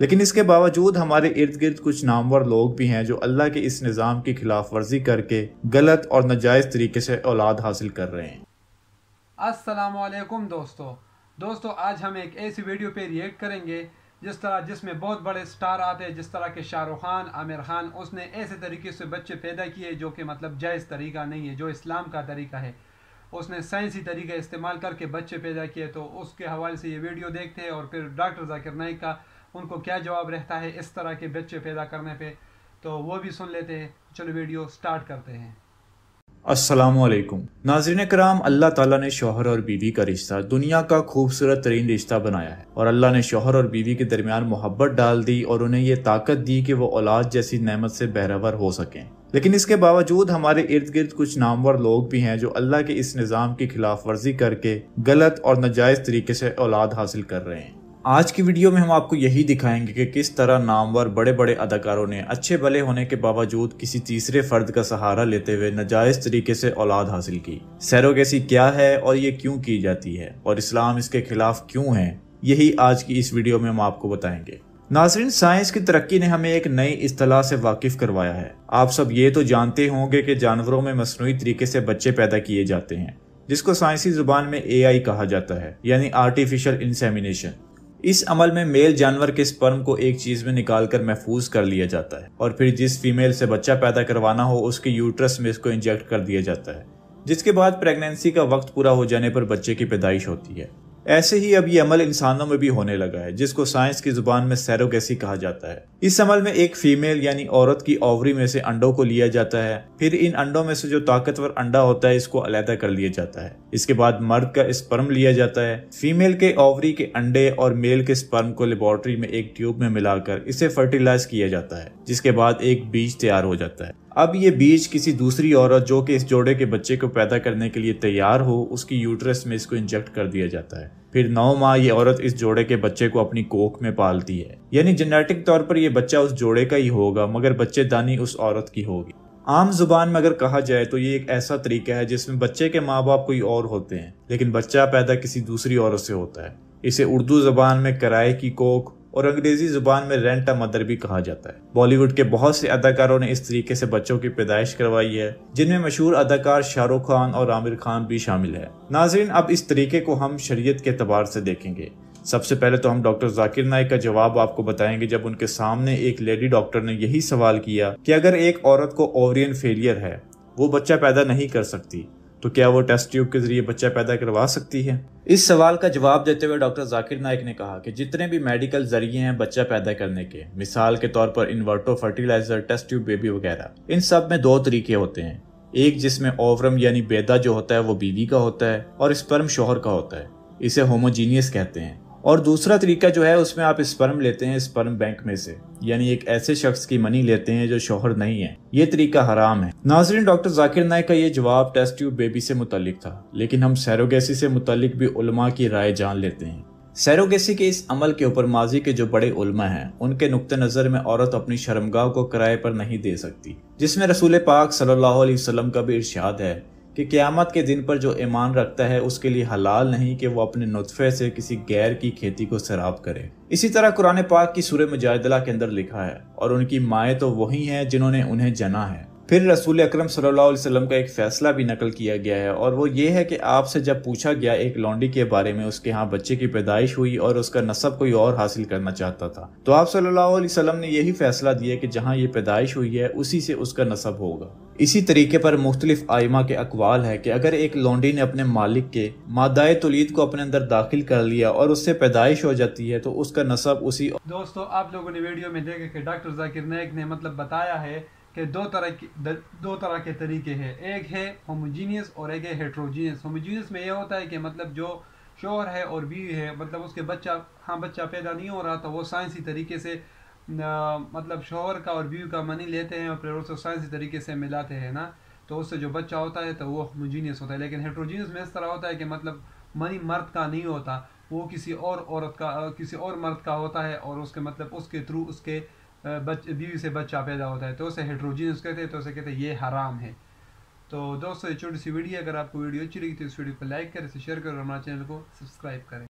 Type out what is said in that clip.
लेकिन इसके बावजूद हमारे इर्द गिर्द कुछ नामवर लोग भी हैं जो अल्लाह के इस निज़ाम की खिलाफ वर्जी करके गलत और नाजायज़ तरीके से औलाद हासिल कर रहे हैं असलकुम दोस्तों दोस्तों आज हम एक ऐसी वीडियो पे रिएक्ट करेंगे जिस तरह जिसमें बहुत बड़े स्टार आते हैं जिस तरह के शाहरुख खान आमिर खान उसने ऐसे तरीके से बच्चे पैदा किए जो कि मतलब जायज़ तरीका नहीं है जो इस्लाम का तरीका है उसने साइंसी तरीका इस्तेमाल करके बच्चे पैदा किए तो उसके हवाले से ये वीडियो देखते हैं और फिर डॉक्टर जाकिर नाइक का उनको क्या जवाब रहता है इस तरह के बच्चे पैदा करने पे तो वो भी सुन लेते हैं चलो वीडियो स्टार्ट करते हैं असलकुम नाजरन कराम अल्लाह ताला ने शोहर और बीवी का रिश्ता दुनिया का खूबसूरत तरीन रिश्ता बनाया है और अल्लाह ने शोहर और बीवी के दरमियान मोहब्बत डाल दी और उन्हें ये ताकत दी कि वो औलाद जैसी नेमत से बहरावर हो सकें लेकिन इसके बावजूद हमारे इर्द गिर्द कुछ नामवर लोग भी हैं जो अल्लाह के इस निज़ाम की खिलाफ वर्जी करके गलत और नाजायज़ तरीके से औलाद हासिल कर रहे हैं आज की वीडियो में हम आपको यही दिखाएंगे कि किस तरह नामवर बड़े बड़े अदाकारों ने अच्छे भले होने के बावजूद किसी तीसरे फर्द का सहारा लेते हुए नजायज तरीके से औलाद हासिल की सैरोगेसी क्या है और ये क्यों की जाती है और इस्लाम इसके खिलाफ क्यों है यही आज की इस वीडियो में हम आपको बताएंगे नासरीन साइंस की तरक्की ने हमें एक नई अतलाह से वाकिफ करवाया है आप सब ये तो जानते होंगे कि जानवरों में मसनू तरीके से बच्चे पैदा किए जाते हैं जिसको साइंसी जुबान में ए आई कहा जाता है यानी आर्टिफिशियल इंसेमिनेशन इस अमल में मेल जानवर के स्पर्म को एक चीज में निकालकर महफूज कर लिया जाता है और फिर जिस फीमेल से बच्चा पैदा करवाना हो उसके यूट्रस में इसको इंजेक्ट कर दिया जाता है जिसके बाद प्रेगनेंसी का वक्त पूरा हो जाने पर बच्चे की पैदाइश होती है ऐसे ही अब ये अमल इंसानों में भी होने लगा है जिसको साइंस की जुबान में सैरोगेसी कहा जाता है इस अमल में एक फीमेल यानी औरत की ओवरी में से अंडों को लिया जाता है फिर इन अंडों में से जो ताकतवर अंडा होता है इसको अलहदा कर लिया जाता है इसके बाद मर्द का स्पर्म लिया जाता है फीमेल के ओवरी के अंडे और मेल के स्पर्म को लेबोरेटरी में एक ट्यूब में मिलाकर इसे फर्टिलाइज किया जाता है जिसके बाद एक बीज तैयार हो जाता है अब ये बीज किसी दूसरी औरत जो कि इस जोड़े के बच्चे को पैदा करने के लिए तैयार हो उसकी यूट्रस में इसको इंजेक्ट कर दिया जाता है फिर नौ माह ये औरत इस जोड़े के बच्चे को अपनी कोख में पालती है यानी जेनेटिक तौर पर यह बच्चा उस जोड़े का ही होगा मगर बच्चेदानी उस औरत की होगी आम जुबान में अगर कहा जाए तो ये एक ऐसा तरीका है जिसमें बच्चे के माँ बाप कोई और होते हैं लेकिन बच्चा पैदा किसी दूसरी औरत से होता है इसे उर्दू जबान में कराए की कोख और अंग्रेजी जुबान में रेंट अ मदर भी कहा जाता है बॉलीवुड के बहुत से अदाकारों ने इस तरीके से बच्चों की पैदाइश करवाई है जिनमें मशहूर अदाकार शाहरुख खान और आमिर खान भी शामिल है नाजरीन अब इस तरीके को हम शरीयत के अतबार से देखेंगे सबसे पहले तो हम डॉक्टर जाकिर नाइक का जवाब आपको बताएंगे जब उनके सामने एक लेडी डॉक्टर ने यही सवाल किया कि अगर एक औरत को ओवरियन फेलियर है वो बच्चा पैदा नहीं कर सकती तो क्या वो टेस्ट ट्यूब के जरिए बच्चा पैदा करवा सकती है इस सवाल का जवाब देते हुए डॉक्टर जाकिर नायक ने कहा कि जितने भी मेडिकल जरिए हैं बच्चा पैदा करने के मिसाल के तौर पर इन्वर्टो फर्टिलाइजर टेस्ट ट्यूब बेबी वगैरह इन सब में दो तरीके होते हैं एक जिसमें ओवरम यानी बेदा जो होता है वो बीवी का होता है और स्पर्म शोहर का होता है इसे होमोजीनियस कहते हैं और दूसरा तरीका जो है उसमें आप स्पर्म लेते हैं स्पर्म बैंक में से यानी एक ऐसे शख्स की मनी लेते हैं जो शोहर नहीं है ये तरीका हराम है नाजरीन डॉक्टर जाकिर नायक का ये जवाब टेस्ट ट्यूब बेबी से मुतलिक था लेकिन हम सैरोगेसी से मुतलिक भी उलमा की राय जान लेते हैं सैरोगेसी के इस अमल के ऊपर माजी के जो बड़े उलमा हैं उनके नुक़ नज़र में औरत अपनी शर्मगाह को किराए पर नहीं दे सकती जिसमें रसूल पाक सल्लल्लाहु अलैहि वसल्लम का भी इर्शाद है कि क़्यामत के दिन पर जो ईमान रखता है उसके लिए हलाल नहीं कि वो अपने नुतफ़े से किसी गैर की खेती को शराब करे इसी तरह कुरान पाक की सूर्य मुजाहिदला के अंदर लिखा है और उनकी माएँ तो वही हैं जिन्होंने उन्हें जना है फिर रसूल अकरम सल्लल्लाहु अलैहि वसल्लम का एक फ़ैसला भी नकल किया गया है और वो ये है कि आपसे जब पूछा गया एक लॉन्डी के बारे में उसके यहाँ बच्चे की पैदाइश हुई और उसका नसब कोई और हासिल करना चाहता था तो आप सल्लल्लाहु अलैहि वसल्लम ने यही फ़ैसला दिया कि जहाँ ये पैदाइश हुई है उसी से उसका नसब होगा इसी तरीके पर मुख्तलिफ आयमा के अकवाल है कि अगर एक लौंडी ने अपने मालिक के मादाए तोलीद को अपने अंदर दाखिल कर लिया और उससे पैदाइश हो जाती है तो उसका नसब उसी दोस्तों आप लोगों ने वीडियो में देखा कि डॉक्टर जाकिर नायक ने मतलब बताया है कि दो तरह की दो तरह के तरीके हैं एक है होमोजीनियस और एक है हेट्रोजीनियस होमोजीनियस में यह होता है कि मतलब जो शोर है और बीवी है मतलब उसके बच्चा हाँ बच्चा पैदा नहीं हो रहा था तो वो साइंसी तरीके से मतलब शोहर का और व्यू का मनी लेते हैं और फिर उसको साइंसी तरीके से मिलाते हैं ना तो उससे जो बच्चा होता है तो वो होमोजीनियस होता है लेकिन हेट्रोजीनियस में इस तरह होता है कि मतलब मनी मर्द का नहीं होता वो किसी और औरत का किसी और मर्द का होता है और उसके मतलब उसके थ्रू उसके बच बीवी से बच्चा पैदा होता है तो उसे हेट्रोजीनियस कहते हैं तो उसे कहते हैं ये हराम है तो दोस्तों ये छोटी सी वीडियो अगर आपको वीडियो अच्छी लगी तो इस वीडियो को लाइक करें इसे शेयर करें और हमारे चैनल को सब्सक्राइब करें